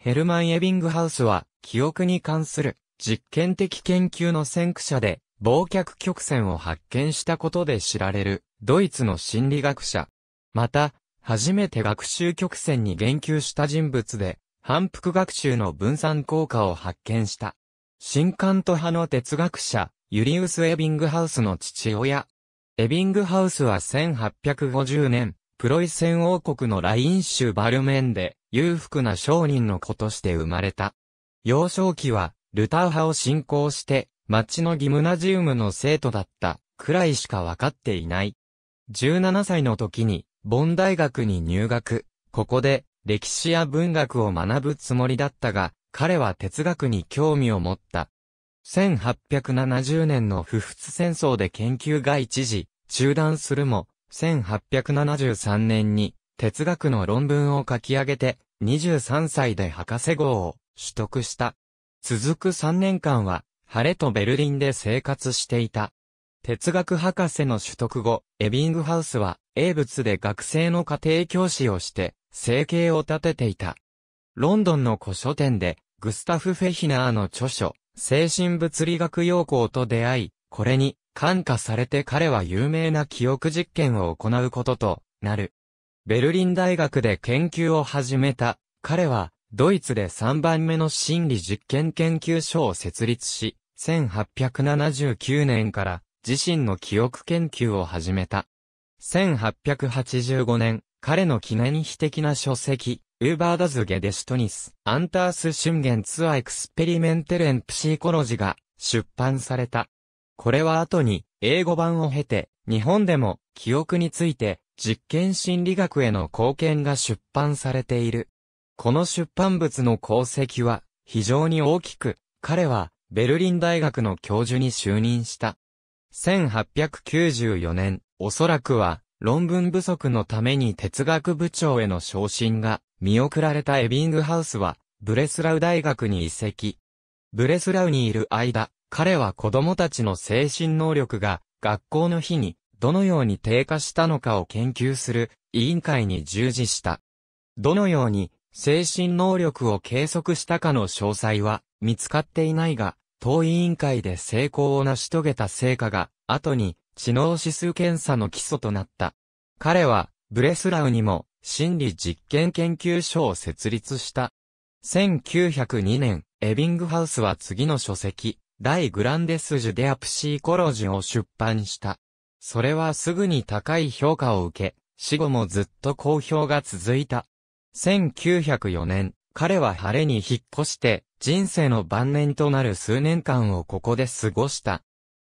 ヘルマン・エビングハウスは、記憶に関する実験的研究の先駆者で、忘却曲線を発見したことで知られる、ドイツの心理学者。また、初めて学習曲線に言及した人物で、反復学習の分散効果を発見した。新カと派の哲学者、ユリウス・エビングハウスの父親。エビングハウスは1850年、プロイセン王国のライン州バルメンで、裕福な商人の子として生まれた。幼少期は、ルター派を信仰して、町のギムナジウムの生徒だったくらいしかわかっていない。17歳の時に、ボン大学に入学。ここで、歴史や文学を学ぶつもりだったが、彼は哲学に興味を持った。1870年の不仏戦争で研究が一時、中断するも、1873年に哲学の論文を書き上げて、23歳で博士号を取得した。続く3年間は、晴れとベルリンで生活していた。哲学博士の取得後、エビングハウスは、英物で学生の家庭教師をして、生計を立てていた。ロンドンの古書店で、グスタフ・フェヒナーの著書、精神物理学要項と出会い、これに、感化されて彼は有名な記憶実験を行うこととなる。ベルリン大学で研究を始めた。彼は、ドイツで3番目の心理実験研究所を設立し、1879年から自身の記憶研究を始めた。1885年、彼の記念碑的な書籍、ウーバーダズゲデシュトニス、アンタースシュンゲンツアエクスペリメンテル・エンプシーコロジが出版された。これは後に英語版を経て、日本でも記憶について実験心理学への貢献が出版されている。この出版物の功績は非常に大きく、彼はベルリン大学の教授に就任した。1894年、おそらくは論文不足のために哲学部長への昇進が見送られたエビングハウスはブレスラウ大学に移籍。ブレスラウにいる間、彼は子供たちの精神能力が学校の日にどのように低下したのかを研究する委員会に従事した。どのように精神能力を計測したかの詳細は見つかっていないが、当委員会で成功を成し遂げた成果が、後に知能指数検査の基礎となった。彼は、ブレスラウにも、心理実験研究所を設立した。1902年、エビングハウスは次の書籍、大グランデスジュデアプシーコロジを出版した。それはすぐに高い評価を受け、死後もずっと好評が続いた。1904年、彼は晴れに引っ越して、人生の晩年となる数年間をここで過ごした。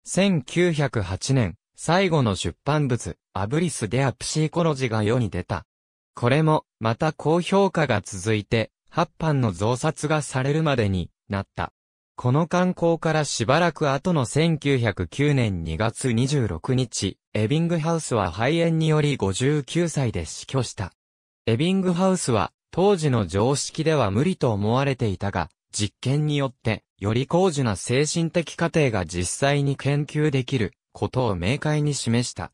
1908年、最後の出版物、アブリス・デア・プシーコロジが世に出た。これも、また高評価が続いて、8版の増刷がされるまでになった。この観光からしばらく後の1909年2月26日、エビングハウスは肺炎により59歳で死去した。エビングハウスは、当時の常識では無理と思われていたが、実験によって、より高次な精神的過程が実際に研究できることを明快に示した。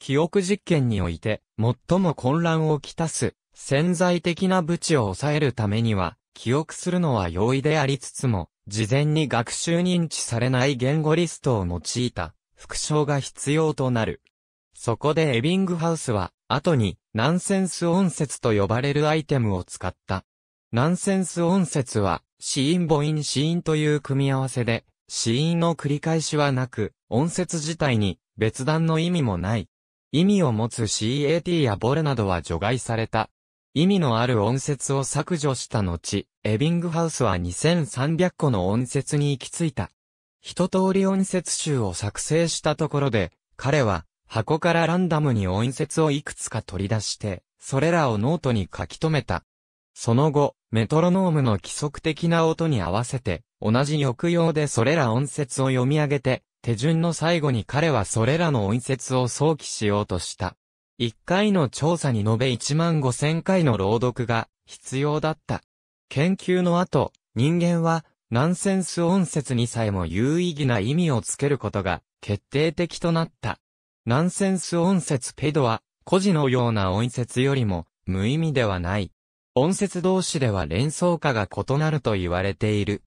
記憶実験において、最も混乱をきたす潜在的なブ知を抑えるためには、記憶するのは容易でありつつも、事前に学習認知されない言語リストを用いた復唱が必要となる。そこでエビングハウスは、後に、ナンセンス音節と呼ばれるアイテムを使った。ナンセンス音節は、ボイ母音ーンという組み合わせで、死因の繰り返しはなく、音節自体に別段の意味もない。意味を持つ CAT やボレなどは除外された。意味のある音節を削除した後、エビングハウスは2300個の音節に行き着いた。一通り音節集を作成したところで、彼は箱からランダムに音節をいくつか取り出して、それらをノートに書き留めた。その後、メトロノームの規則的な音に合わせて、同じ抑揚でそれら音節を読み上げて、手順の最後に彼はそれらの音節を想起しようとした。1回の調査に延べ1万5千回の朗読が必要だった。研究の後、人間はナンセンス音説にさえも有意義な意味をつけることが決定的となった。ナンセンス音説ペドは、孤児のような音説よりも無意味ではない。音説同士では連想化が異なると言われている。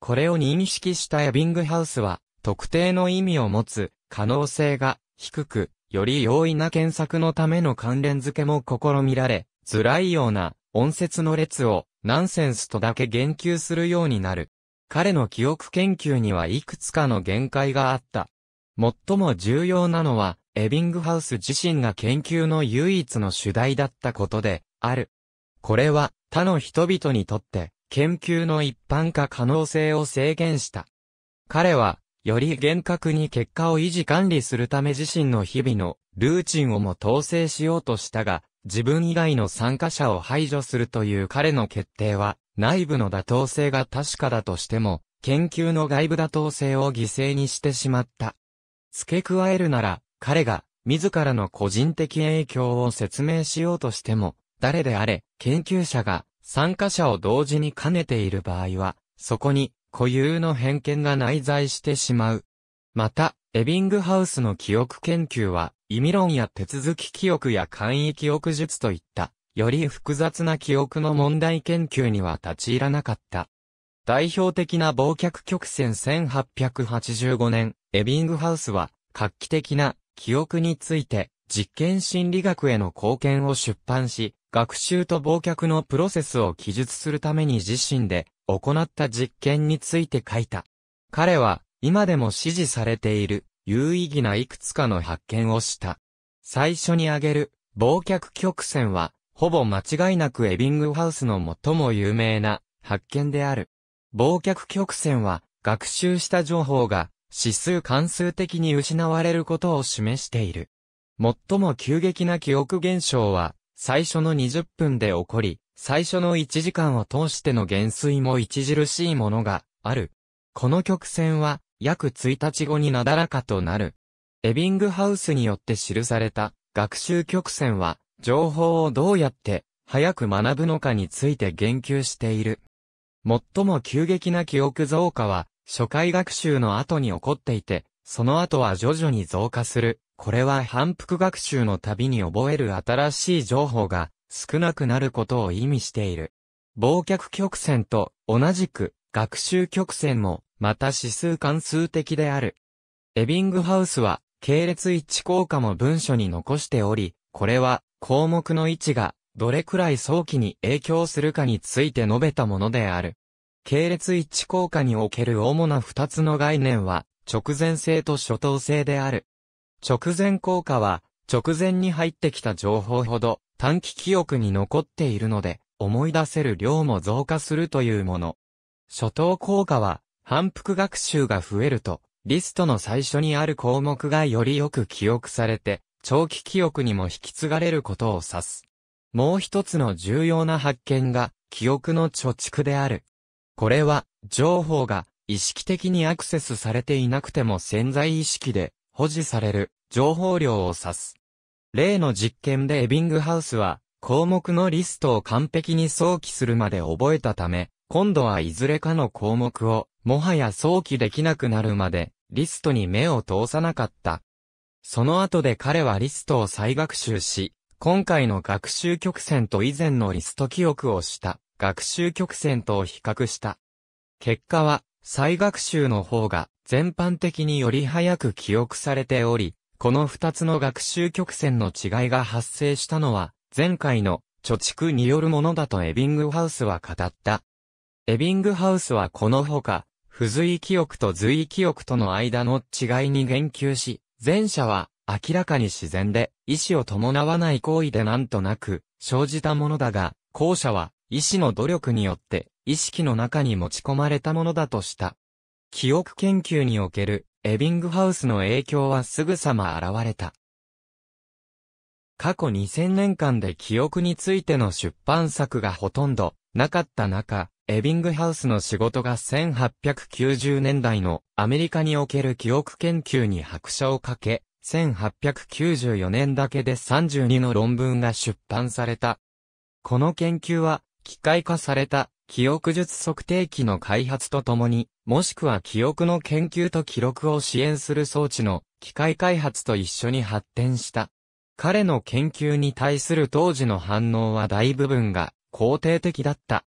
これを認識したエビングハウスは、特定の意味を持つ可能性が低く、より容易な検索のための関連付けも試みられ、辛いような、音節の列を、ナンセンスとだけ言及するようになる。彼の記憶研究にはいくつかの限界があった。最も重要なのは、エビングハウス自身が研究の唯一の主題だったことで、ある。これは、他の人々にとって、研究の一般化可能性を制限した。彼は、より厳格に結果を維持管理するため自身の日々のルーチンをも統制しようとしたが、自分以外の参加者を排除するという彼の決定は、内部の妥当性が確かだとしても、研究の外部妥当性を犠牲にしてしまった。付け加えるなら、彼が自らの個人的影響を説明しようとしても、誰であれ、研究者が参加者を同時に兼ねている場合は、そこに固有の偏見が内在してしまう。また、エビングハウスの記憶研究は、意味論や手続き記憶や簡易記憶術といった、より複雑な記憶の問題研究には立ち入らなかった。代表的な忘却曲線1885年、エビングハウスは、画期的な記憶について、実験心理学への貢献を出版し、学習と忘却のプロセスを記述するために自身で行った実験について書いた。彼は、今でも支持されている、有意義ないくつかの発見をした。最初に挙げる、忘却曲線は、ほぼ間違いなくエビングハウスの最も有名な発見である。忘却曲線は、学習した情報が指数関数的に失われることを示している。最も急激な記憶現象は、最初の20分で起こり、最初の1時間を通しての減衰も著しいものがある。この曲線は約1日後になだらかとなる。エビングハウスによって記された学習曲線は情報をどうやって早く学ぶのかについて言及している。最も急激な記憶増加は初回学習の後に起こっていて、その後は徐々に増加する。これは反復学習の度に覚える新しい情報が少なくなることを意味している。忘却曲線と同じく学習曲線もまた指数関数的である。エビングハウスは系列一致効果も文書に残しており、これは項目の位置がどれくらい早期に影響するかについて述べたものである。系列一致効果における主な二つの概念は直前性と初等性である。直前効果は直前に入ってきた情報ほど短期記憶に残っているので、思い出せる量も増加するというもの。初等効果は、反復学習が増えると、リストの最初にある項目がよりよく記憶されて、長期記憶にも引き継がれることを指す。もう一つの重要な発見が、記憶の貯蓄である。これは、情報が意識的にアクセスされていなくても潜在意識で保持される情報量を指す。例の実験でエビングハウスは、項目のリストを完璧に想起するまで覚えたため、今度はいずれかの項目を、もはや想起できなくなるまで、リストに目を通さなかった。その後で彼はリストを再学習し、今回の学習曲線と以前のリスト記憶をした学習曲線とを比較した。結果は、再学習の方が全般的により早く記憶されており、この二つの学習曲線の違いが発生したのは、前回の貯蓄によるものだとエビングハウスは語った。エビングハウスはこのほか、不随記憶と随記憶との間の違いに言及し、前者は明らかに自然で意志を伴わない行為でなんとなく生じたものだが、後者は意志の努力によって意識の中に持ち込まれたものだとした。記憶研究におけるエビングハウスの影響はすぐさま現れた。過去2000年間で記憶についての出版作がほとんどなかった中、エビングハウスの仕事が1890年代のアメリカにおける記憶研究に拍車をかけ、1894年だけで32の論文が出版された。この研究は機械化された記憶術測定器の開発とともに、もしくは記憶の研究と記録を支援する装置の機械開発と一緒に発展した。彼の研究に対する当時の反応は大部分が肯定的だった。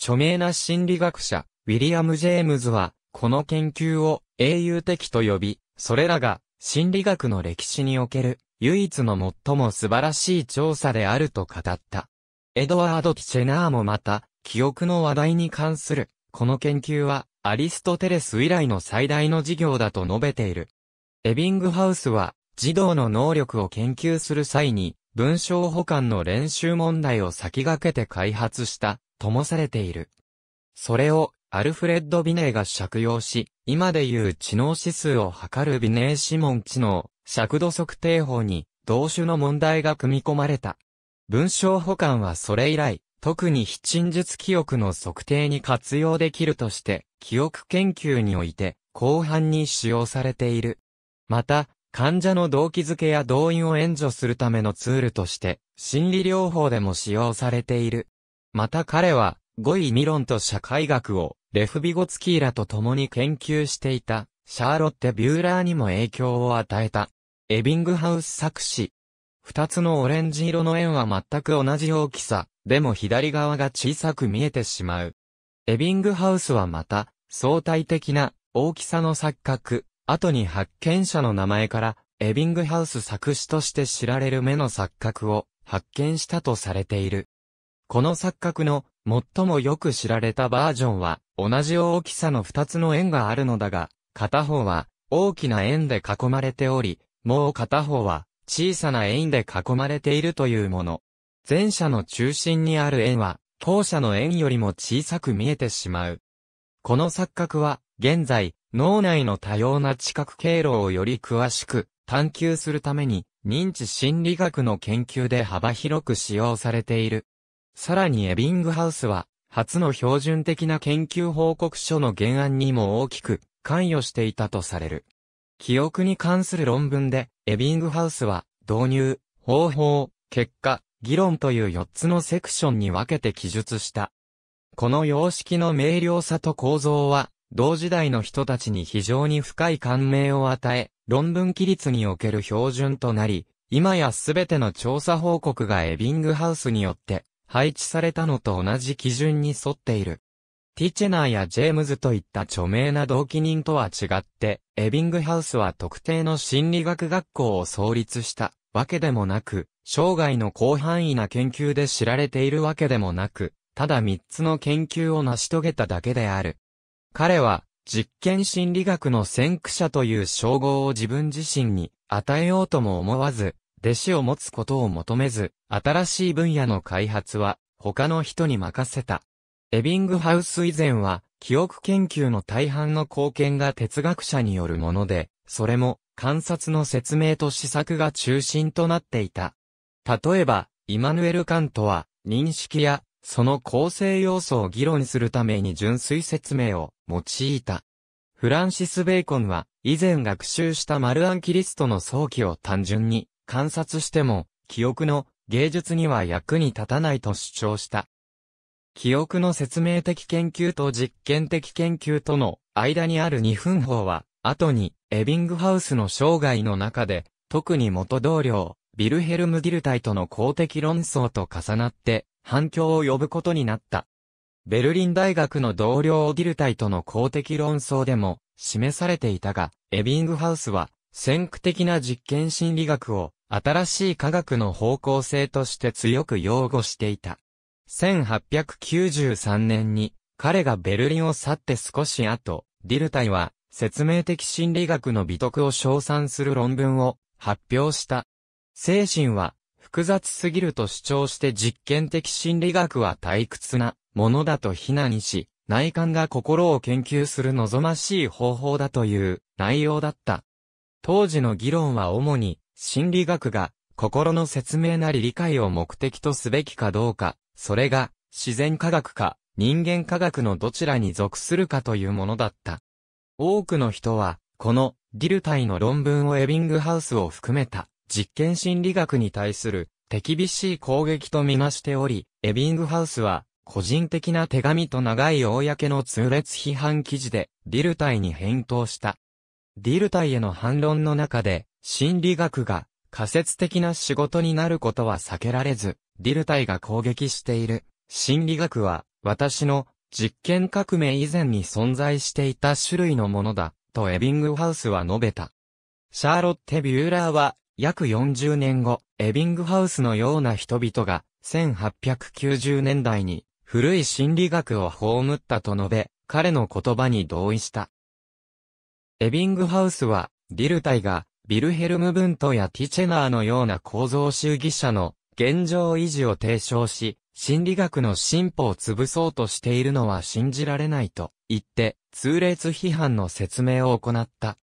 著名な心理学者、ウィリアム・ジェームズは、この研究を英雄的と呼び、それらが心理学の歴史における唯一の最も素晴らしい調査であると語った。エドワード・キチェナーもまた、記憶の話題に関する、この研究は、アリストテレス以来の最大の事業だと述べている。エビングハウスは、児童の能力を研究する際に、文章保管の練習問題を先駆けて開発した、ともされている。それを、アルフレッド・ビネーが借用し、今でいう知能指数を測るビネー指紋知能、尺度測定法に、同種の問題が組み込まれた。文章保管はそれ以来、特に非陳述記憶の測定に活用できるとして、記憶研究において、広範に使用されている。また、患者の動機づけや動員を援助するためのツールとして、心理療法でも使用されている。また彼は、語彙理論と社会学を、レフビゴツキーラと共に研究していた、シャーロッテ・ビューラーにも影響を与えた。エビングハウス作詞。二つのオレンジ色の円は全く同じ大きさ、でも左側が小さく見えてしまう。エビングハウスはまた、相対的な大きさの錯覚、後に発見者の名前から、エビングハウス作詞として知られる目の錯覚を発見したとされている。この錯覚の最もよく知られたバージョンは、同じ大きさの二つの円があるのだが、片方は大きな円で囲まれており、もう片方は小さな円で囲まれているというもの。前者の中心にある円は、後者の円よりも小さく見えてしまう。この錯覚は、現在、脳内の多様な知覚経路をより詳しく探求するために、認知心理学の研究で幅広く使用されている。さらにエビングハウスは、初の標準的な研究報告書の原案にも大きく関与していたとされる。記憶に関する論文で、エビングハウスは、導入、方法、結果、議論という4つのセクションに分けて記述した。この様式の明瞭さと構造は、同時代の人たちに非常に深い感銘を与え、論文規律における標準となり、今やすべての調査報告がエビングハウスによって配置されたのと同じ基準に沿っている。ティチェナーやジェームズといった著名な同期人とは違って、エビングハウスは特定の心理学学校を創立したわけでもなく、生涯の広範囲な研究で知られているわけでもなく、ただ三つの研究を成し遂げただけである。彼は、実験心理学の先駆者という称号を自分自身に与えようとも思わず、弟子を持つことを求めず、新しい分野の開発は他の人に任せた。エビングハウス以前は、記憶研究の大半の貢献が哲学者によるもので、それも観察の説明と試作が中心となっていた。例えば、イマヌエル・カントは、認識や、その構成要素を議論するために純粋説明を用いた。フランシス・ベーコンは、以前学習したマルアンキリストの早期を単純に観察しても、記憶の芸術には役に立たないと主張した。記憶の説明的研究と実験的研究との間にある二分法は、後にエビングハウスの生涯の中で、特に元同僚、ビルヘルム・ディルタイとの公的論争と重なって反響を呼ぶことになった。ベルリン大学の同僚ディルタイとの公的論争でも示されていたが、エビングハウスは先駆的な実験心理学を新しい科学の方向性として強く擁護していた。1893年に彼がベルリンを去って少し後、ディルタイは説明的心理学の美徳を称賛する論文を発表した。精神は複雑すぎると主張して実験的心理学は退屈なものだと非難し、内観が心を研究する望ましい方法だという内容だった。当時の議論は主に心理学が心の説明なり理解を目的とすべきかどうか、それが自然科学か人間科学のどちらに属するかというものだった。多くの人は、このディルタイの論文をエビングハウスを含めた実験心理学に対する手厳しい攻撃とみなしており、エビングハウスは、個人的な手紙と長い公の痛烈批判記事で、ディルタイに返答した。ディルタイへの反論の中で、心理学が仮説的な仕事になることは避けられず、ディルタイが攻撃している。心理学は、私の実験革命以前に存在していた種類のものだ、とエビングハウスは述べた。シャーロッテ・ビューラーは、約40年後、エビングハウスのような人々が、1890年代に、古い心理学を葬ったと述べ、彼の言葉に同意した。エビングハウスは、ディルタイが、ビルヘルム・ブントやティチェナーのような構造主義者の現状維持を提唱し、心理学の進歩を潰そうとしているのは信じられないと言って、通列批判の説明を行った。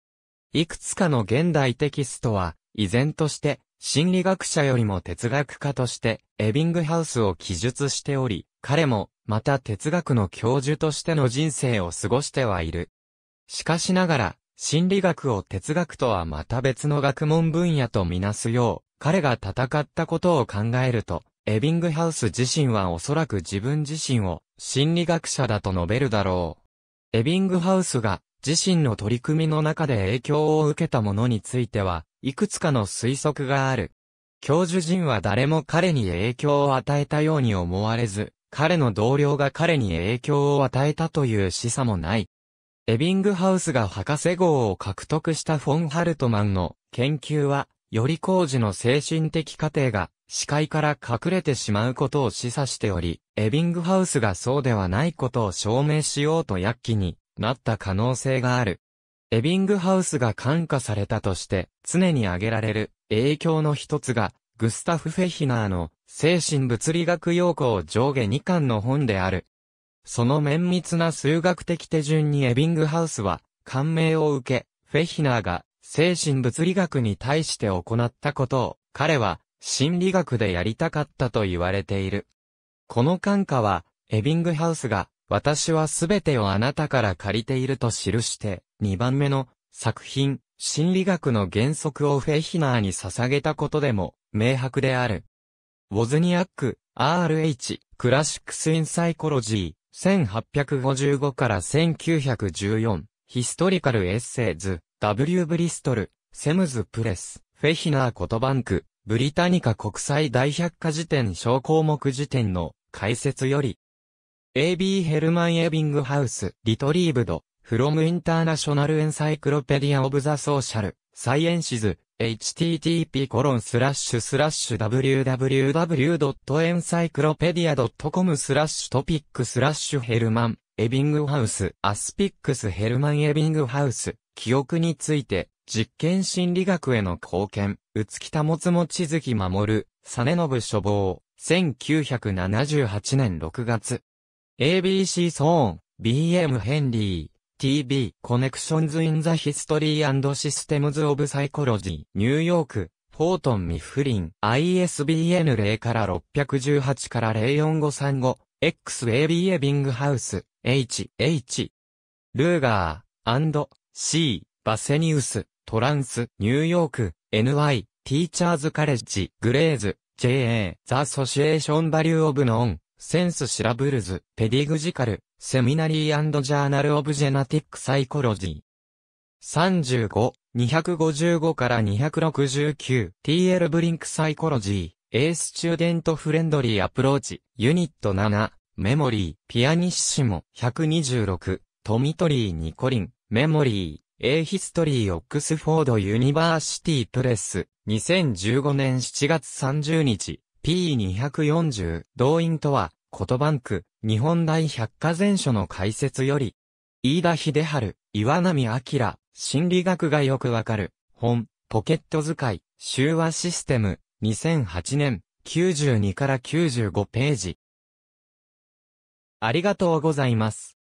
いくつかの現代テキストは、依然として、心理学者よりも哲学家として、エビングハウスを記述しており、彼も、また哲学の教授としての人生を過ごしてはいる。しかしながら、心理学を哲学とはまた別の学問分野とみなすよう、彼が戦ったことを考えると、エビングハウス自身はおそらく自分自身を心理学者だと述べるだろう。エビングハウスが自身の取り組みの中で影響を受けたものについては、いくつかの推測がある。教授陣は誰も彼に影響を与えたように思われず、彼の同僚が彼に影響を与えたという示唆もない。エビングハウスが博士号を獲得したフォン・ハルトマンの研究は、より工事の精神的過程が視界から隠れてしまうことを示唆しており、エビングハウスがそうではないことを証明しようと躍起になった可能性がある。エビングハウスが感化されたとして常に挙げられる影響の一つがグスタフ・フェヒナーの精神物理学要項上下2巻の本である。その綿密な数学的手順にエビングハウスは感銘を受け、フェヒナーが精神物理学に対して行ったことを彼は心理学でやりたかったと言われている。この感化はエビングハウスが私はすべてをあなたから借りていると記して、二番目の作品、心理学の原則をフェヒナーに捧げたことでも、明白である。ウォズニアック、RH、クラシックス・イン・サイコロジー、1855から1914、ヒストリカル・エッセイズ、W・ ブリストル、セムズ・プレス、フェヒナー・コトバンク、ブリタニカ国際大百科事典小項目辞典の解説より、AB ヘルマン・エビングハウス、リトリーブド、from International Encyclopedia of the Social Sciences, http コロンスラッシュスラッシュ www.encyclopedia.com スラッシュトピックスラッシュヘルマン、エビングハウス、アスピックスヘルマン・エビングハウス、記憶について、実験心理学への貢献、うつきたもつもちづき守る、実信処方、1978年6月。ABC ソーン、BM ヘンリー、t b コネクションズ・イン・ザ・ヒストリー・システムズ・オブ・サイコロジー、ニューヨーク、フォートン・ミフリン、ISBN 0から618から04535、XABA ビングハウス、H、H、ルーガー、C、バセニウス、トランス、ニューヨーク、NY、ティーチャーズ・カレッジ、グレーズ、JA、ザ・ソシエーション・バリュー・オブ・ノン、センスシラブルズ、ペディグジカル、セミナリージャーナルオブジェナティックサイコロジー。35、255から269、TL ブリンクサイコロジー、A スチューデントフレンドリーアプローチ、ユニット7、メモリー、ピアニッシモ、126、トミトリー・ニコリン、メモリー、A ヒストリー・オックスフォード・ユニバーシティ・プレス、2015年7月30日、P240 動員とは、言バんく、日本大百科全書の解説より、飯田秀春、岩波明、心理学がよくわかる、本、ポケット使い、修和システム、2008年、92から95ページ。ありがとうございます。